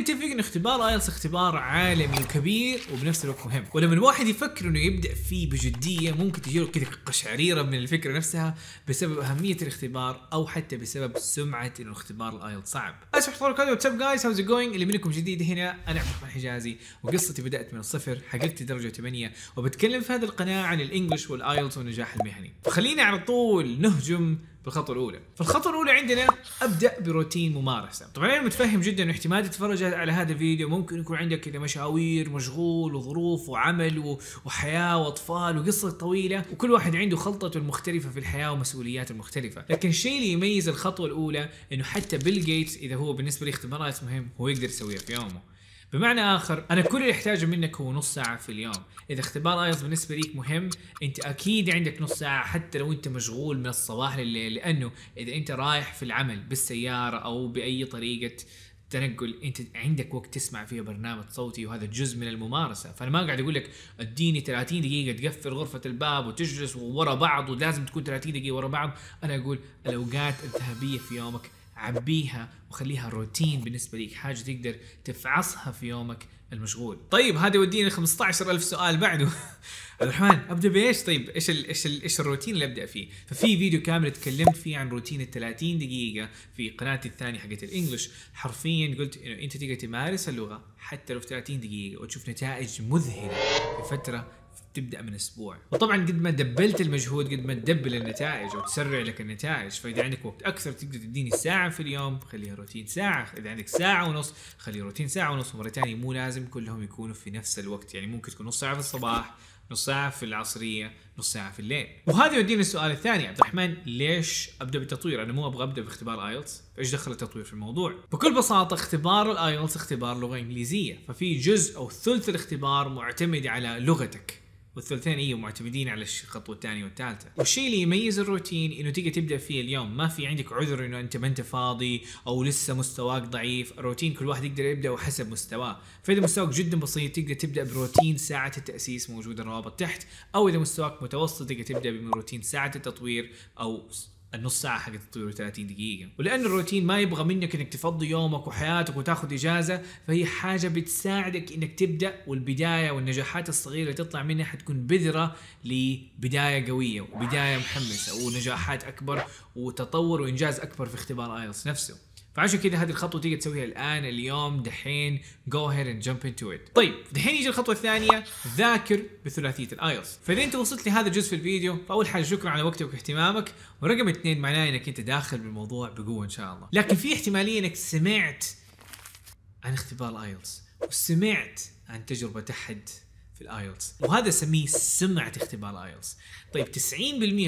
نتفق ان اختبار ايلتس اختبار عالمي وكبير وبنفس الوقت مهم ولما الواحد يفكر انه يبدا فيه بجديه ممكن تجيله كذا قشعريره من الفكره نفسها بسبب اهميه الاختبار او حتى بسبب سمعه انه اختبار الايلتس صعب. اسف حضور الكلام واتساب جايز هاوز جوينج اللي منكم جديد هنا انا عبد الرحمن حجازي وقصتي بدات من الصفر حققت درجه 8 وبتكلم في هذه القناه عن الانجلش والايلتس والنجاح المهني. فخلينا على طول نهجم بالخطوه الاولى فالخطوه الاولى عندنا ابدا بروتين ممارسه طبعا انا متفهم جدا انه احتمال تتفرج على هذا الفيديو ممكن يكون عندك كذا مشاوير مشغول وظروف وعمل وحياه واطفال وقصه طويله وكل واحد عنده خلطته المختلفه في الحياه ومسؤولياته المختلفه لكن الشيء اللي يميز الخطوه الاولى انه حتى بيل جيتس اذا هو بالنسبه لاختبارات مهم هو يقدر يسويها في يومه بمعنى اخر انا كل اللي احتاجه منك هو نص ساعه في اليوم اذا اختبار ايلتس بالنسبه ليك مهم انت اكيد عندك نص ساعه حتى لو انت مشغول من الصباح لليل لانه اذا انت رايح في العمل بالسياره او باي طريقه تنقل انت عندك وقت تسمع فيه برنامج صوتي وهذا جزء من الممارسه فانا ما قاعد اقول لك اديني 30 دقيقه تقفل غرفه الباب وتجلس ورا بعض ولازم تكون 30 دقيقه ورا بعض انا اقول الاوقات الذهبيه في يومك عبيها وخليها روتين بالنسبه لك حاجه تقدر تفعصها في يومك المشغول طيب هذا يودينا 15000 سؤال بعده عبد الرحمن ابدا بايش طيب ايش ايش ايش الروتين اللي ابدا فيه ففي فيديو كامل تكلمت فيه عن روتين ال 30 دقيقه في قناتي الثانيه حقت الانجلش حرفيا قلت انه انت تقدر تمارس اللغه حتى لو في 30 دقيقه وتشوف نتائج مذهله في فتره تبدا من اسبوع وطبعا قد ما دبلت المجهود قد ما تدبل النتائج او تسرع لك النتائج فاذا عندك وقت اكثر تقدر تديني ساعه في اليوم خليها روتين ساعه اذا عندك ساعه ونص خليها روتين ساعه ونص مره ثانيه مو لازم كلهم يكونوا في نفس الوقت يعني ممكن تكون نص ساعه في الصباح نص ساعة في العصرية، نص ساعة في الليل. وهذا يودينا السؤال الثاني عبد الرحمن ليش ابدا بالتطوير؟ انا مو ابغى ابدا باختبار ايلتس، ايش دخل التطوير في الموضوع؟ بكل بساطة اختبار الايلتس اختبار لغة انجليزية، ففي جزء او ثلث الاختبار معتمد على لغتك. والثلثين ايوه معتمدين على الخطوه الثانيه والثالثه والشيء اللي يميز الروتين انه تقدر تبدا فيه اليوم ما في عندك عذر انه انت ما انت فاضي او لسه مستواك ضعيف الروتين كل واحد يقدر يبدا وحسب مستواه فاذا مستواك جدا بسيط تقدر تبدا بروتين ساعه التاسيس موجود الروابط تحت او اذا مستواك متوسط تقدر تبدا بروتين ساعه التطوير او النص ساعه حقت الطيور 30 دقيقه ولان الروتين ما يبغى منك انك تفضي يومك وحياتك وتاخذ اجازه فهي حاجه بتساعدك انك تبدا والبدايه والنجاحات الصغيره تطلع منها حتكون بذره لبدايه قويه وبدايه محمسه ونجاحات اكبر وتطور وانجاز اكبر في اختبار ايلتس نفسه فعشان كذا هذه الخطوه تقدر تسويها الان اليوم دحين جو ahead اند جمب into it طيب دحين يجي الخطوه الثانيه ذاكر بثلاثيه الايلتس فاذا انت وصلت لهذا الجزء في الفيديو فاول حاجه شكرا على وقتك واهتمامك ورقم اثنين معناه انك انت داخل بالموضوع بقوه ان شاء الله لكن في احتماليه انك سمعت عن اختبار الايلتس وسمعت عن تجربه احد في الايلتس وهذا اسميه سمعه اختبار ايلتس طيب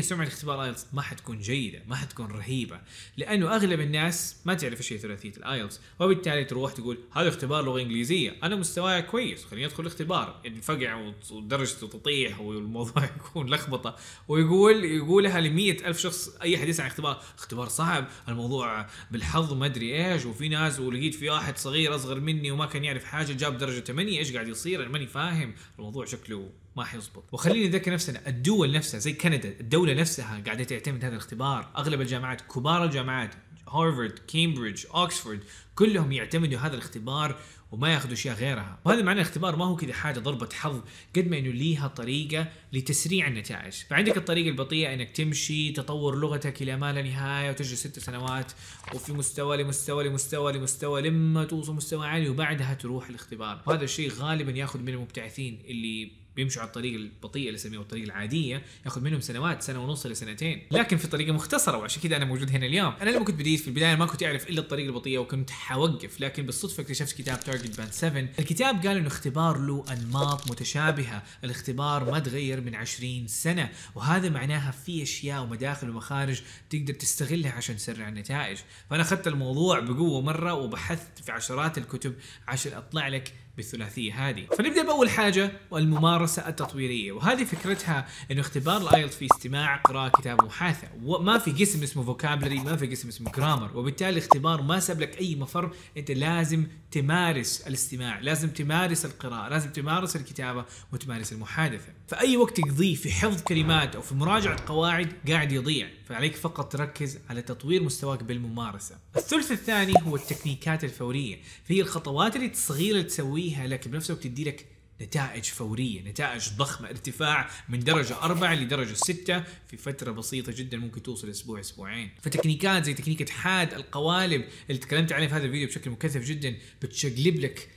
90% سمعه اختبار ايلتس ما حتكون جيده ما حتكون رهيبه لانه اغلب الناس ما تعرف ايش هي ثلاثيه الايلتس وبالتالي تروح تقول هذا اختبار لغه انجليزيه انا مستواي كويس خليني ادخل الاختبار انفقع ودرجته تطيح والموضوع يكون لخبطه ويقول يقولها ل ألف شخص اي حد يسال اختبار اختبار صعب الموضوع بالحظ ما ادري ايش وفي ناس ولقيت في واحد صغير اصغر مني وما كان يعرف حاجه جاب درجه 8 ايش قاعد يصير انا ماني فاهم الموضوع شكله ما حيزبط وخليني اذكر نفسنا الدول نفسها زي كندا الدوله نفسها قاعده تعتمد هذا الاختبار اغلب الجامعات كبار الجامعات هارفارد كامبريدج اوكسفورد كلهم يعتمدوا هذا الاختبار وما ياخذوا اشياء غيرها وهذا معناه الاختبار ما هو كذا حاجه ضربه حظ قد ما انه ليها طريقه لتسريع النتائج فعندك الطريقه البطيئه انك تمشي تطور لغتك الى ما لا نهايه وتجلس ست سنوات وفي مستوى لمستوى لمستوى لمستوى لما توصل مستوى عالي وبعدها تروح الاختبار وهذا الشيء غالبا ياخذ من المبتعثين اللي بيمشوا على الطريق البطيئه اللي اسميها الطريق العاديه ياخذ منهم سنوات سنه ونص الى سنتين لكن في طريقه مختصره وعشان كذا انا موجود هنا اليوم انا لما كنت بديت في البدايه ما كنت اعرف الا الطريقه البطيئه وكنت حوقف لكن بالصدفه اكتشفت كتاب تارجت باند 7 الكتاب قال انه اختبار له انماط متشابهه الاختبار ما تغير من 20 سنه وهذا معناها في اشياء ومداخل ومخارج تقدر تستغلها عشان تسرع النتائج فانا اخذت الموضوع بقوه مره وبحثت في عشرات الكتب عشان اطلع لك بالثلاثيه هذه فنبدا باول حاجه الممارسه التطويريه وهذه فكرتها انه اختبار الآيلت في استماع قراءه كتاب محاثه وما في قسم اسمه فوكابلري ما في قسم اسمه جرامر وبالتالي اختبار ما ساب لك اي مفر انت لازم تمارس الاستماع لازم تمارس القراءه لازم تمارس الكتابه وتمارس المحادثه فاي وقت تقضيه في حفظ كلمات او في مراجعه قواعد قاعد يضيع فعليك فقط تركز على تطوير مستواك بالممارسة الثلث الثاني هو التكنيكات الفورية فهي الخطوات اللي الصغيرة اللي تسويها لكن بنفس الوقت تدي لك نتائج فورية نتائج ضخمة ارتفاع من درجة أربعة لدرجة ستة في فترة بسيطة جدا ممكن توصل أسبوع أسبوعين فتكنيكات زي تكنيكة حاد القوالب اللي تكلمت عليها في هذا الفيديو بشكل مكثف جدا بتشقلب لك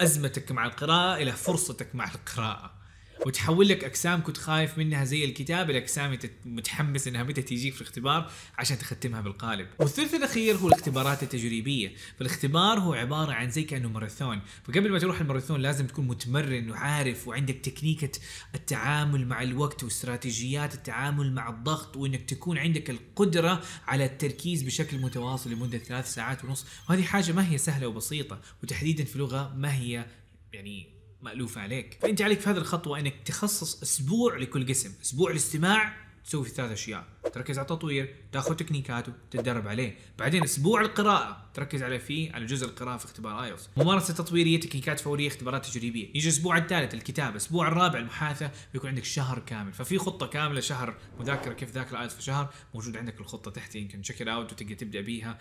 أزمتك مع القراءة إلى فرصتك مع القراءة وتحول لك اقسام كنت خايف منها زي الكتاب الاقسام متحمس انها متى تجيك في الاختبار عشان تختمها بالقالب والثلث الاخير هو الاختبارات التجريبيه فالاختبار هو عباره عن زي كانه ماراثون فقبل ما تروح الماراثون لازم تكون متمرن وعارف وعندك تكنيكه التعامل مع الوقت واستراتيجيات التعامل مع الضغط وانك تكون عندك القدره على التركيز بشكل متواصل لمده ثلاث ساعات ونص وهذه حاجه ما هي سهله وبسيطه وتحديدا في لغه ما هي يعني مألوفة عليك فأنت عليك في هذه الخطوة أنك تخصص أسبوع لكل قسم أسبوع الاستماع تسوي في ثلاث أشياء تركز على التطوير تاخذ تكنيكاته تتدرب عليه بعدين أسبوع القراءة تركز على فيه على جزء القراءه في اختبار ايلتس ممارسه تطويريه تكنيكات فوريه اختبارات تجريبيه يجي الاسبوع الثالث الكتابه الاسبوع الرابع المحاثه بيكون عندك شهر كامل ففي خطه كامله شهر مذاكره كيف ذاكر ايلتس في شهر موجود عندك الخطه تحت يمكن تشيك اوت وتقدر تبدا بيها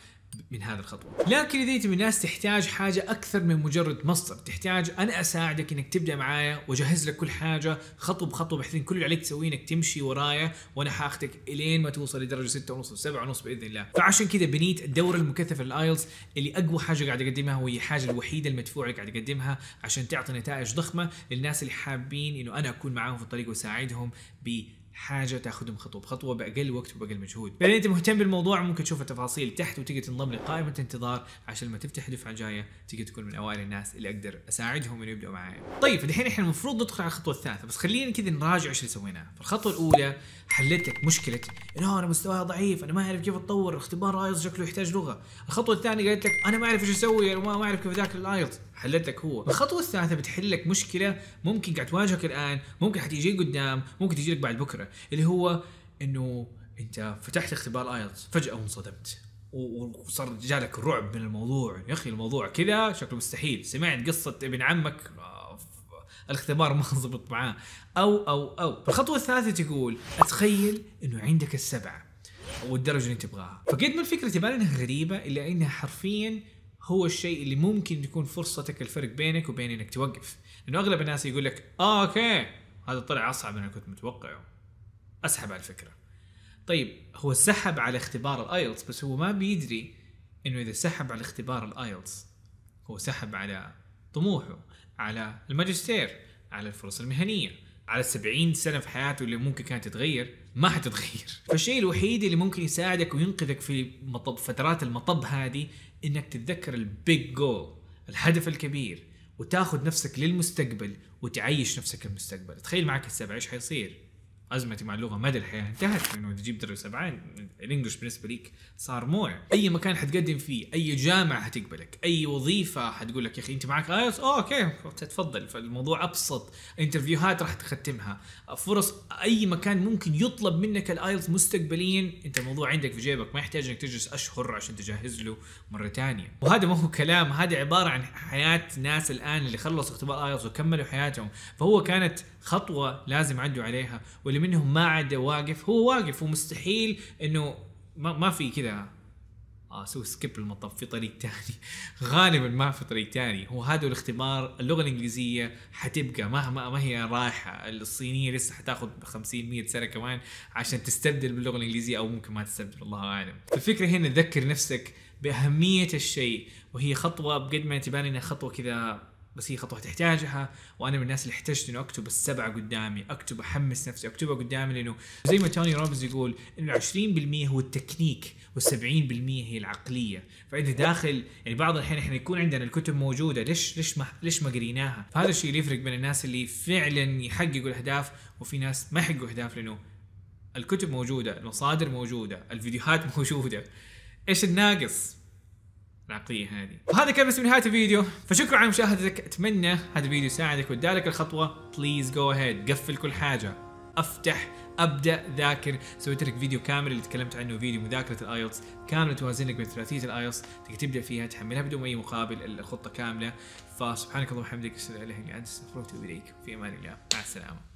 من هذه الخطوه لكن اذا انت من الناس تحتاج حاجه اكثر من مجرد مصدر تحتاج انا اساعدك انك تبدا معايا واجهز لك كل حاجه خطوه بخطوه بحيث ان كل اللي عليك تسويه انك تمشي ورايا وانا حاختك الين ما توصل لدرجه 6.5 و باذن الله فعشان كذا بنيت الدوره المكثفه للايلتس الفوز اللي اقوى حاجه قاعد يقدمها وهي الحاجه الوحيده المدفوعه اللي قاعد يقدمها عشان تعطي نتائج ضخمه للناس اللي حابين انه انا اكون معاهم في الطريق واساعدهم حاجه تاخذهم خطوه بخطوه باقل وقت وباقل مجهود فاذا انت مهتم بالموضوع ممكن تشوف التفاصيل تحت وتقدر تنضم لقائمه انتظار عشان لما تفتح الدفعه الجايه تقدر تكون من اوائل الناس اللي اقدر اساعدهم انه يبداوا معايا طيب الحين احنا المفروض ندخل على الخطوه الثالثه بس خلينا كذا نراجع ايش اللي سويناه فالخطوه الاولى حلت لك مشكله انه انا مستواي ضعيف انا ما اعرف كيف اتطور اختبار ايلتس شكله يحتاج لغه الخطوه الثانيه قالت لك انا ما اعرف ايش اسوي انا ما اعرف كيف اذاكر الايلتس حلتك هو الخطوه الثالثه بتحل لك مشكله ممكن قاعد تواجهك الان ممكن حتيجي قدام ممكن تجي لك بعد بكره اللي هو انه انت فتحت اختبار ايلتس فجاه وانصدمت وصار جالك رعب من الموضوع يا اخي الموضوع كذا شكله مستحيل سمعت قصه ابن عمك آه، الاختبار ما ضبط معاه او او او الخطوه الثالثه تقول اتخيل انه عندك السبعه والدرجه اللي تبغاها فقد ما الفكره تبان انها غريبه الا انها حرفيا هو الشيء اللي ممكن يكون فرصتك الفرق بينك وبين انك توقف لانه اغلب الناس يقول لك اه اوكي هذا طلع اصعب من كنت متوقعه اسحب على الفكره طيب هو سحب على اختبار الايلتس بس هو ما بيدري انه اذا سحب على اختبار الايلتس هو سحب على طموحه على الماجستير على الفرص المهنيه على 70 سنه في حياته اللي ممكن كانت تتغير ما حتتغير فالشيء الوحيد اللي ممكن يساعدك وينقذك في مطب فترات المطب هذه انك تتذكر البيج جول الهدف الكبير وتاخذ نفسك للمستقبل وتعيش نفسك المستقبل تخيل معك السبع ايش حيصير ازمتي مع اللغه مدى الحياه انتهت لانه تجيب درجه سبعه الانجلش بالنسبه ليك صار موع اي مكان حتقدم فيه اي جامعه حتقبلك اي وظيفه حتقول لك يا اخي انت معك ايس اوكي تفضل فالموضوع ابسط انترفيوهات راح تختمها فرص اي مكان ممكن يطلب منك الايلتس مستقبليا انت الموضوع عندك في جيبك ما يحتاج انك تجلس اشهر عشان تجهز له مره ثانيه وهذا ما هو كلام هذا عباره عن حياه ناس الان اللي خلصوا اختبار ايلتس وكملوا حياتهم فهو كانت خطوه لازم عدوا عليها واللي منهم ما عاد واقف هو واقف ومستحيل انه ما, ما في كذا آه، اسوي سكيب المطب في طريق ثاني غالبا ما في طريق ثاني هو هذا الاختبار اللغه الانجليزيه حتبقى مهما ما هي رايحه الصينيه لسه حتاخذ 50 100 سنه كمان عشان تستبدل باللغه الانجليزيه او ممكن ما تستبدل الله اعلم فالفكره هنا تذكر نفسك باهميه الشيء وهي خطوه بقد ما تبان انها خطوه كذا بس هي خطوه تحتاجها وانا من الناس اللي احتجت انه اكتب السبعه قدامي اكتب احمس نفسي اكتبها قدامي لانه زي ما توني روبنز يقول انه 20% هو التكنيك وال70% هي العقليه فانت داخل يعني بعض الاحيان احنا يكون عندنا الكتب موجوده ليش ليش ما ليش ما قريناها فهذا الشيء اللي يفرق بين الناس اللي فعلا يحققوا الاهداف وفي ناس ما يحققوا اهداف لانه الكتب موجوده المصادر موجوده الفيديوهات موجوده ايش الناقص العقليه هذه وهذا كان بس نهايه الفيديو فشكرا على مشاهدتك اتمنى هذا الفيديو يساعدك وادالك الخطوه بليز جو اهيد قفل كل حاجه افتح ابدا ذاكر سويت لك فيديو كامل اللي تكلمت عنه فيديو مذاكره الايلتس كامله توازن لك بين ثلاثيه الايلتس تقدر تبدا فيها تحملها بدون اي مقابل الخطه كامله فسبحانك اللهم وبحمدك اشهد ان لا اله الا انت استغفرك واتوب اليك في امان الله مع السلامه